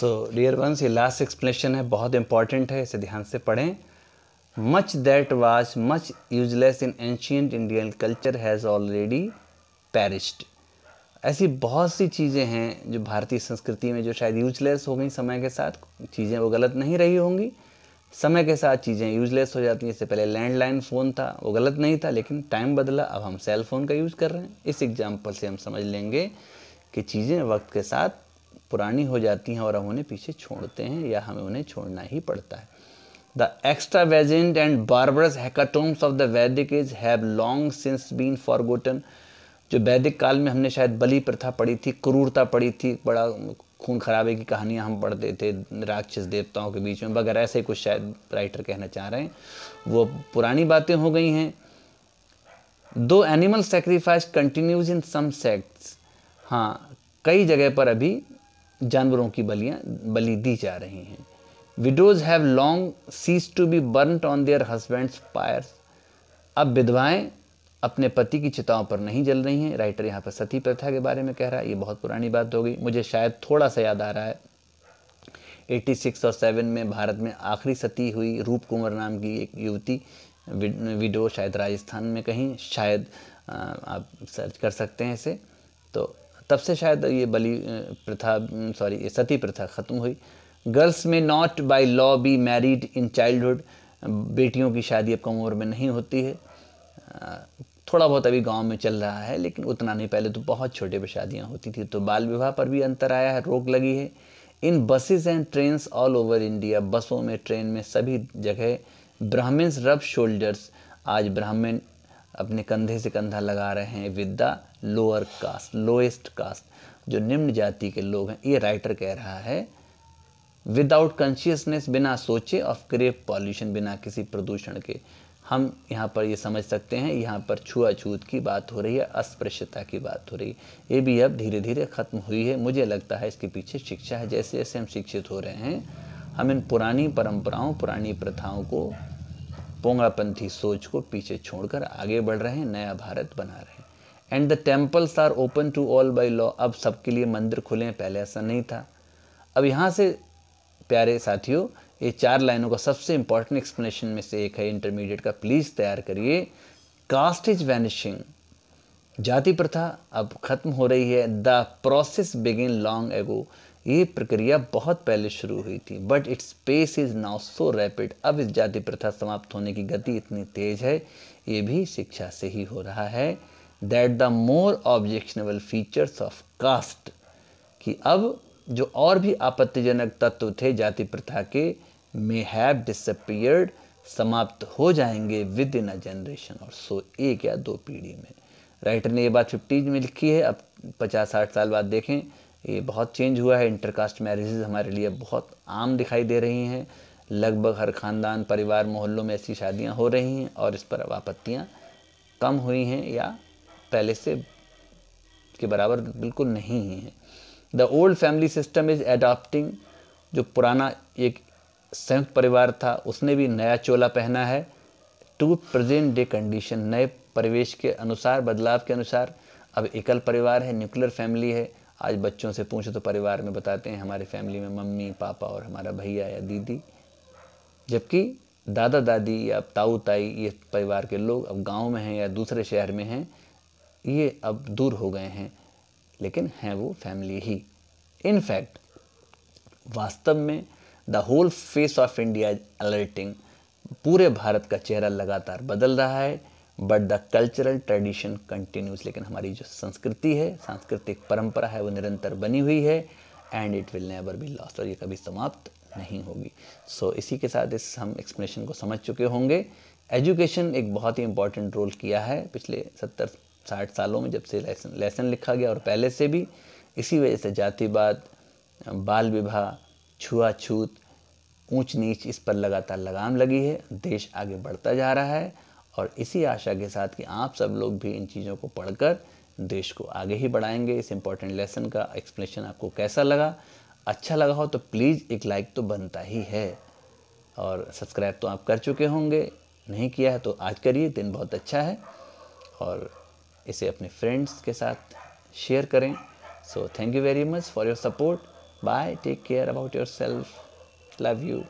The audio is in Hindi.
सो डियर वंस ये लास्ट एक्सप्लेनेशन है बहुत इंपॉर्टेंट है इसे ध्यान से पढ़ें much that was much useless in ancient Indian culture has already perished ऐसी बहुत सी चीज़ें हैं जो भारतीय संस्कृति में जो शायद यूजलेस हो गई समय के साथ चीज़ें वो गलत नहीं रही होंगी समय के साथ चीज़ें यूजलेस हो जाती हैं इससे पहले लैंडलाइन फ़ोन था वो गलत नहीं था लेकिन टाइम बदला अब हम सेल फ़ोन का यूज़ कर रहे हैं इस एग्जाम्पल से हम समझ लेंगे कि चीज़ें वक्त के साथ पुरानी हो जाती हैं और हम उन्हें पीछे छोड़ते हैं या हमें उन्हें छोड़ना ही पड़ता है the extravagant and barbarous hecatombs of the Vedic is have long since been forgotten जो वैदिक काल में हमने शायद बलि प्रथा पढ़ी थी क्रूरता पढ़ी थी बड़ा खून खराबे की कहानियां हम पढ़ते थे राक्षस देवताओं के बीच में वगैरह ऐसे कुछ शायद राइटर कहना चाह रहे हैं वो पुरानी बातें हो गई हैं दो animal sacrifice continues in some sects हाँ कई जगह पर अभी जानवरों की बलियाँ बलि दी जा रही हैं widows have long ceased to be burn on their husbands pyres अब विधवाएं अपने पति की चिताओं पर नहीं जल रही हैं राइटर यहाँ पर सती प्रथा के बारे में कह रहा है ये बहुत पुरानी बात हो गई मुझे शायद थोड़ा सा याद आ रहा है 86 और 7 में भारत में आखिरी सती हुई रूप कुंवर नाम की एक युवती विडो शायद राजस्थान में कहीं शायद आप सर्च कर सकते हैं इसे तो तब से शायद ये बलि प्रथा सॉरी ये सती प्रथा ख़त्म हुई girls may not by law be married in childhood बेटियों की शादी अब कम उम्र में नहीं होती है थोड़ा बहुत अभी गांव में चल रहा है लेकिन उतना नहीं पहले तो बहुत छोटे पर शादियाँ होती थी तो बाल विवाह पर भी अंतर आया है रोक लगी है in buses and train all over India बसों में ट्रेन में सभी जगह ब्राह्मण्स रब शोल्डर्स आज ब्राह्मण अपने कंधे से कंधा लगा रहे हैं with the lower caste lowest caste जो निम्न जाति के लोग हैं ये राइटर कह रहा है विदाउट कॉन्शियसनेस बिना सोचे ऑफ क्रेप पॉल्यूशन बिना किसी प्रदूषण के हम यहाँ पर ये समझ सकते हैं यहाँ पर छुआछूत की बात हो रही है अस्पृश्यता की बात हो रही है ये भी अब धीरे धीरे ख़त्म हुई है मुझे लगता है इसके पीछे शिक्षा है जैसे जैसे हम शिक्षित हो रहे हैं हम इन पुरानी परंपराओं पुरानी प्रथाओं को पोंगापंथी सोच को पीछे छोड़कर आगे बढ़ रहे हैं नया भारत बना रहे हैं and the temples are open to all by law अब सबके लिए मंदिर खुले हैं पहले ऐसा नहीं था अब यहाँ से प्यारे साथियों ये चार लाइनों का सबसे इंपॉर्टेंट एक्सप्लेनेशन में से एक है इंटरमीडिएट का प्लीज़ तैयार करिए कास्ट इज वैनिशिंग जाति प्रथा अब खत्म हो रही है the process begin long ago ये प्रक्रिया बहुत पहले शुरू हुई थी but its pace is now so rapid अब इस जाति प्रथा समाप्त होने की गति इतनी तेज़ है ये भी शिक्षा से ही हो रहा है that the more objectionable features of caste कि अब जो और भी आपत्तिजनक तत्व थे जाति प्रथा के मे हैव डिसअपियर्ड समाप्त हो जाएंगे विद इन अ जनरेशन और सो एक या दो पीढ़ी में राइटर ने ये बात फिफ्टीज में लिखी है अब पचास साठ साल बाद देखें ये बहुत चेंज हुआ है इंटरकास्ट मैरिजेज हमारे लिए बहुत आम दिखाई दे रही हैं लगभग हर खानदान परिवार मोहल्लों में ऐसी शादियां हो रही हैं और इस पर अब आपत्तियाँ कम हुई हैं या पहले से के बराबर बिल्कुल नहीं हैं the old family system is adopting जो पुराना एक संयुक्त परिवार था उसने भी नया चोला पहना है टू प्रजेंट डे कंडीशन नए परिवेश के अनुसार बदलाव के अनुसार अब एकल परिवार है न्यूक्लियर फैमिली है आज बच्चों से पूछो तो परिवार में बताते हैं हमारे फैमिली में मम्मी पापा और हमारा भैया या दीदी जबकि दादा दादी या ताऊ ताई ये परिवार के लोग अब गांव में हैं या दूसरे शहर में हैं ये अब दूर हो गए हैं लेकिन हैं वो फैमिली ही इनफैक्ट वास्तव में the whole face of India is altering पूरे भारत का चेहरा लगातार बदल रहा है but the cultural tradition continues लेकिन हमारी जो संस्कृति है सांस्कृतिक परंपरा है वो निरंतर बनी हुई है and it will never be lost और ये कभी समाप्त नहीं होगी सो so, इसी के साथ इस हम एक्सप्लेनेशन को समझ चुके होंगे एजुकेशन एक बहुत ही इंपॉर्टेंट रोल किया है पिछले सत्तर साठ सालों में जब से लेसन लेसन लिखा गया और पहले से भी इसी वजह से जातिवाद बाल विवाह छुआछूत ऊंच नीच इस पर लगातार लगाम लगी है देश आगे बढ़ता जा रहा है और इसी आशा के साथ कि आप सब लोग भी इन चीज़ों को पढ़कर देश को आगे ही बढ़ाएंगे इस इम्पॉर्टेंट लेसन का एक्सप्लेनेशन आपको कैसा लगा अच्छा लगा हो तो प्लीज़ एक लाइक तो बनता ही है और सब्सक्राइब तो आप कर चुके होंगे नहीं किया है तो आज करिए दिन बहुत अच्छा है और इसे अपने फ्रेंड्स के साथ शेयर करें so thank you very much for your support bye take care about yourself love you